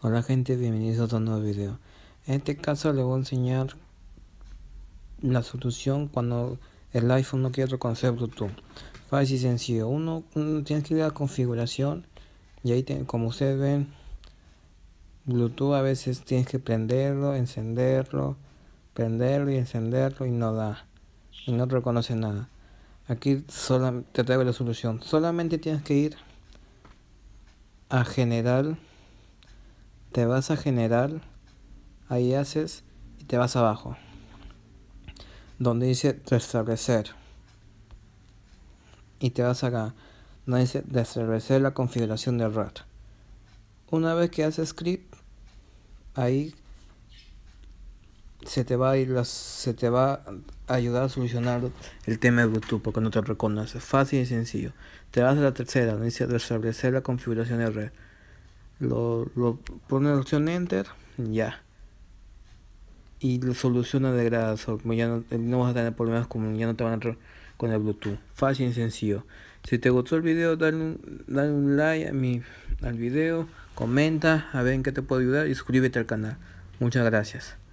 Hola gente, bienvenidos a otro nuevo video. En este caso les voy a enseñar la solución cuando el iPhone no quiere reconocer Bluetooth. Fácil y sencillo. Uno, uno tienes que ir a configuración y ahí como ustedes ven Bluetooth a veces tienes que prenderlo, encenderlo, prenderlo y encenderlo y no da. Y no reconoce nada. Aquí te traigo la solución. Solamente tienes que ir a general te vas a general, ahí haces y te vas abajo, donde dice restablecer. Y te vas acá, donde dice restablecer la configuración del red Una vez que haces script ahí se te va a ir se te va a ayudar a solucionar el tema de Bluetooth porque no te reconoce. Fácil y sencillo. Te vas a la tercera, donde dice restablecer la configuración de red lo, lo pone la opción enter, ya. Y lo soluciona de grado, ya eh, no, vas a tener problemas como ya no te van a entrar con el Bluetooth. Fácil y sencillo. Si te gustó el video, dale un, dale un like a mi, al video, comenta, a ver en qué te puedo ayudar y suscríbete al canal. Muchas gracias.